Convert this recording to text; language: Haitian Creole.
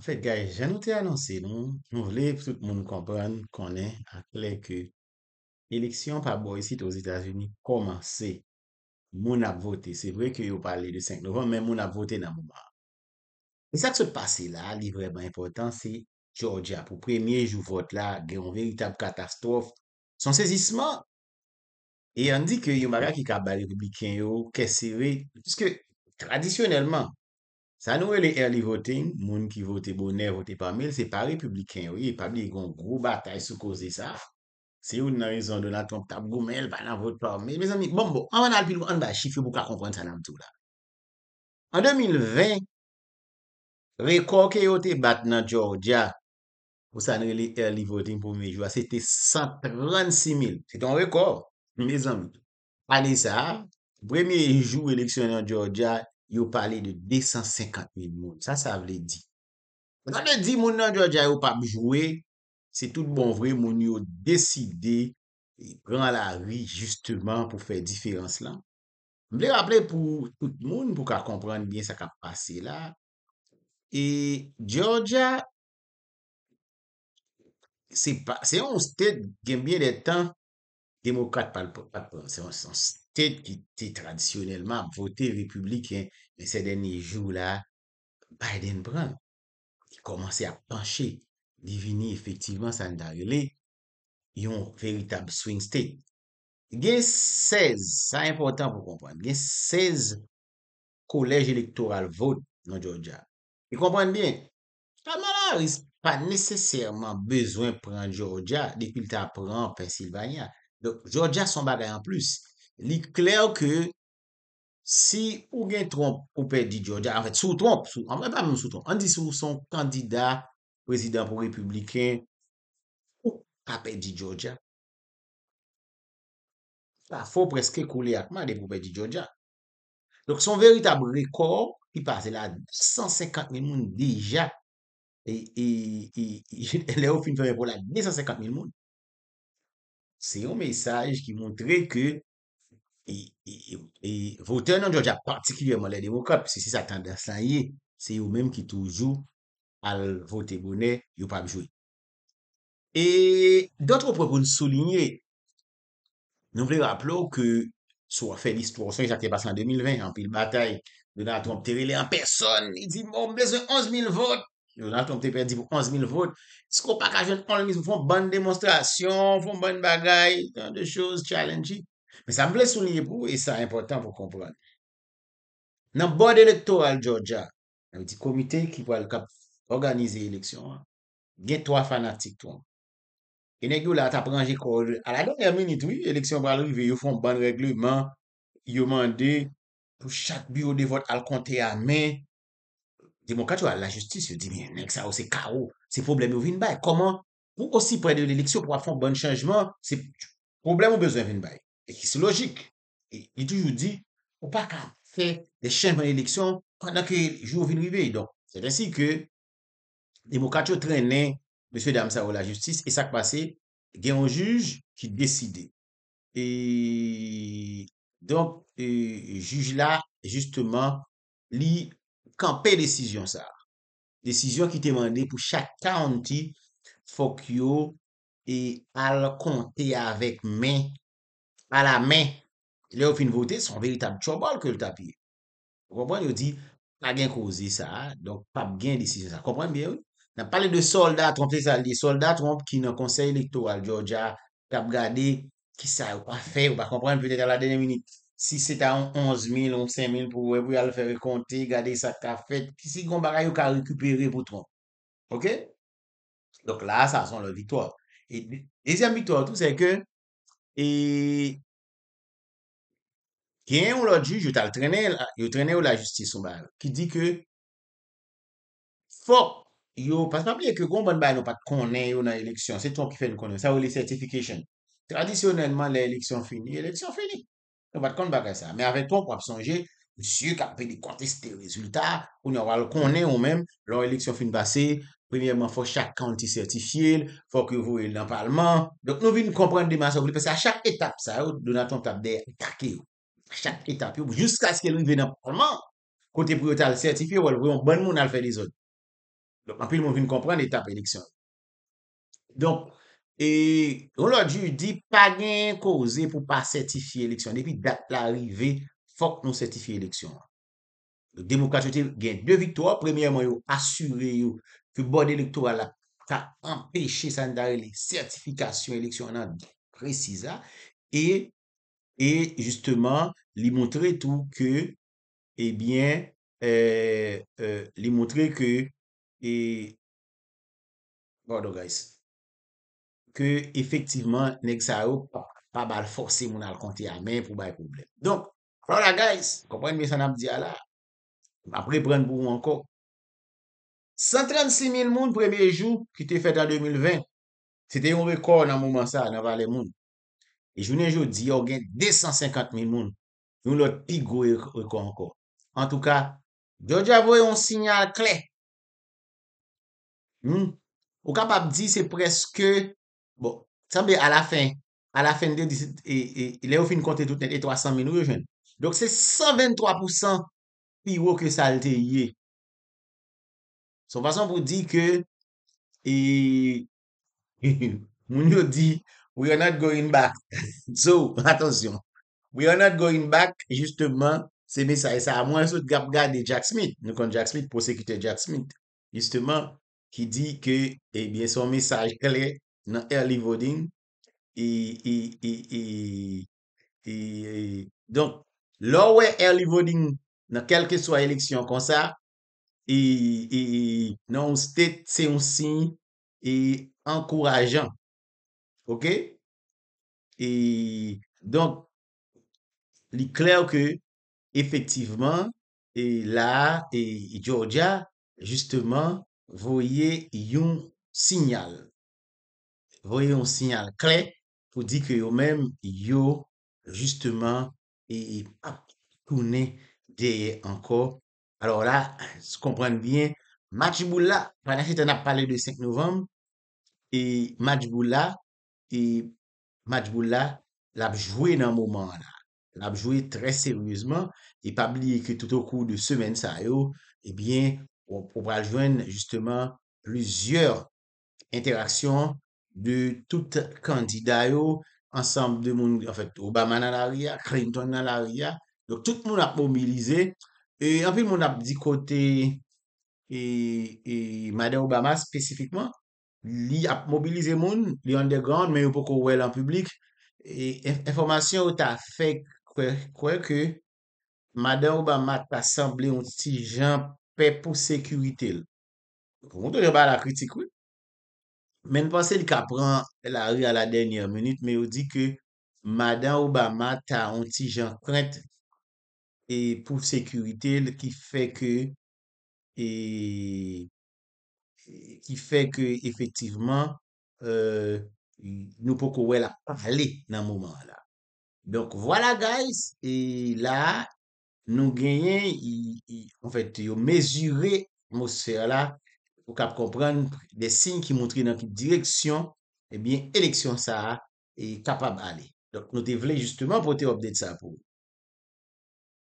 En fèt, gaj, jen nou te ananse, nou, nou vle pou tout moun kompran konen akle ke eleksyon pa bo yisit os Etats-Unis komanse moun ap vote. Se vre ke yo pale de 5 novem, men moun ap vote nan mouman. E sa k se pase la, li vreman important, se Georgia pou premye jou vote la, gen yon veritab katastrof, son sezisman, e yon di ke yo maga ki kabale rubikyen yo, ke sewe, pweske tradisyonelman, San nou e le early voting, moun ki vote bo, ne vote pa mel, se pa republikan yo, e pabli yon gro batay sou koze sa, se yon nan rezon Donald Trump tab go mel, pa nan vote pa mel. Me zanmi, bon bo, an man alpil ou an ba, chifi ou pou ka konpran sa nan mtou la. An 2020, rekor ke yo te bat nan Georgia, pou san nou e le early voting pou me jwa, se te 136 mil. Se ton rekor, me zanmi. Pane sa, bremi jou eleksyon nan Georgia, yo pale de 250.000 moun. Sa sa vle di. Mwen an de di moun nan Georgia yo pa mjouwe, se tout bon vre moun yo deside e pran la ri justeman pou fe diferans lan. Mwen le rappele pou tout moun, pou ka kompran bien sa ka pase la. E Georgia, Georgia, se yon sted gen bien de tan Demokrat pa l'pap, pa l'pap, se yon sted ki te tradisyonelman voté republiken, men se deni jou la, Biden pran. Ki komanse a panche, divini efektiveman san Darjele, yon veritab swing sted. Gen 16, sa yon important pou konpwane, gen 16 kolej elektoral vot nan Georgia. Yon konpwane ben, pa malar, yon pa neseserman bezwen pran Georgia, depil ta pran Pennsylvania. Donc, Georgia son bagay an plus. Li kler ke si ou gen tromp pou pe di Georgia, an fèt, sou tromp, an fèt an moun sou tromp, an disou son kandida prezident pou republiken pou ka pe di Georgia. Fa fò preske koule akman de pou pe di Georgia. Donc, son veritable rekord ki pase la 150.000 moun deja, le ou fin fèmè pou la 250.000 moun, Se yon mesaj ki montre ke e, e, e, votè nan Djoja partikilyèman lè de wokop, se si sa tan da san yè, se yon mèm ki toujou al votè bonè, yon pa bjouè. Et d'otre propon souligne, nou vle rapplo ke sou a fè listou ansen, ya kè basan 2020, an pi l batay, Donald Trump terile an person, yi di mò mbèze 11000 vot, nou nan ton pte perdi pou 11.000 vote, disko pa ka jen konle miz mou foun ban demonstrasyon, foun ban bagay, tan de chouz, challenge. Men sa m vle souline pou, e sa important pou kompran. Nan bod elektoral Georgia, nan witi komite ki pou al kap organize eleksyon an, gen to a fanatik tou an. Enen ki ou la tapranje kor, ala ganyan meni tou mi, eleksyon pralou, yon foun ban reglou, man, yon mande pou chak biro de vote al konte a meni, Oh, demokatyo bon oh, a la justis yo di, men, ek sa ou se ka ou, se probleme ou vin bay. Koman, pou osi prene l'eleksyon pou a fon bon chanjman, se probleme ou bezwen vin bay. E ki se logik. E yi toujou di, ou pa kan fe de chanjman l'eleksyon kwa nan ke jou vin ribe. Se resi ke, demokatyo trenen, mese dam sa ou la justis, e sa kwa se, gen yon juj ki decide. E, donk, juj la, justman, li, kan pe desisyon sa. Desisyon ki te mande pou chak ka an ti fok yo e al konte avek men. A la men. Le ou fin vote, son veritable trouble ke l tapie. Ou pa bon yo di, la gen kouze sa, don pap gen desisyon sa. Kompreme bien ou? Nan pale de soldat, trompe se saldi, soldat trompe ki nan konsey elektoral Georgia pap gade ki sa ou a fe ou pa kompreme peut-et a la dene minit. Si se ta 11.000, 11.000 pou wè pou yal fè re kontè, gade sa ta fèt, ki si gombara yon ka rekupere pou ton. Ok? Dok la, sa son lò dikwò. E, dezyan dikwò, tout se ke, e, ken yon lò dikwò, yon tal trene, yon trene yon la justise yon bag, ki di ke, fò, yon, pas mabli ek yon gomban bag nou pa kone yon na eleksyon, se ton ki fè yon kone, sa wè lè certification. Tradisyonèlman, lè eleksyon fini, eleksyon fini, Mè avè ton pou ap sonje, msye kapè di konteste rezultat, pou ny aval konè ou mèm, lor eleksyon fin basè, premièman fò chak kantit sertifiè, fò ki wou el nan parlman. Dok nou vin nou kompren de masè, wou li pesè a chak etap sa, ou donat ton tap der, kake ou, chak etap ou, jousk aske loun vè nan parlman, kote priotal sertifiè, wou el voun bon moun al fè dizon. Dok anpil moun vin kompren etap eleksyon. Donk, E, on lò di, di, pa gen koze pou pa certifiye leksyon. Depi dat l'arive, fok nou certifiye leksyon an. Demokrasi gen dè victoire, premièm yo, asyre yo, ki bodi lektoire la, ta empèche san dare li, sertifikasyon leksyon an, preciza, e, e, justeman, li montre tou, ke, e, eh bien, euh, euh, li montre ke, e, eh, bò do gaysi. ke efektiveman nek sa ou pa bal fokse moun al konti a men pou bay problem. Donk, ron la guys, kompwen mwen san ap di ala, apre pren bou mwen ko. 136.000 moun premye jou ki te fet an 2020, se te yon rekor nan mouman sa nan valen moun. E jounen jou di, yon gen 250.000 moun, yon lot pi goye rekor anko. An tou ka, yo javoy yon sinyal kle. Bon, sa mbe a la fin, a la fin de disi, e le ou fin konti tout net e 300 min rujen. Donk se 123% pi wo ke salte ye. Son fason pou di ke, e, moun yo di, we are not going back. So, atensyon, we are not going back, justeman, se mesaj, sa a mwen sou gap-gade de Jack Smith. Nou kon Jack Smith, prosekite Jack Smith. nan early voting, e, e, e, e, e, e, donk, lorwe early voting, nan kelke swa eleksyon kon sa, e, e, nan ou stet seoun sin, e, ankourajan, ok, e, donk, li kler ke, efektivman, e la, e Georgia, justeman, voye yon sinyal, voyon sin al kle, pou di ke yo men ah, yo justman, e ap toune de anko. Alors la, se komprende bien, Majiboula, wana chiten ap pale de 5 novem, e Majiboula, e Majiboula l ap jwé nan mouman la. L ap jwé trè seryouzman, e pabli ke tout ou kou de semen sa yo, e bien, ou pral jwèn justman, lusyeur interaksyon De tout kandida yo Ensemble de moun Enfèk, Obama nan la ria, Clinton nan la ria Dok tout moun ap mobilize Enfèk, moun ap di kote e, e Madame Obama spesifikman Li ap mobilize moun Li an de grand, men yo poko wèl an publik E informasyon ou ta fèk Kwek kwek Madame Obama ta semble Onsi jen pe pou sekurite Moun tou jen pa la kritik Moun tou jen pa la kritik Men pa se li ka pran la ri a la denye menit, me ou di ke, Mada Obama ta onti jan krent, e pou sekurite, ki fe ke, e, e ki fe ke efektiveman, euh, nou pou kowe la pale nan mouman la. Donk, wala guys, e la, nou genyen, an fèt yo mezure mou se la, pou kap kompren de sin ki moun tri nan ki direksyon, ebyen eh eleksyon sa a, e kapab ale. Donk nou te vle justement pou te obdete sa pou.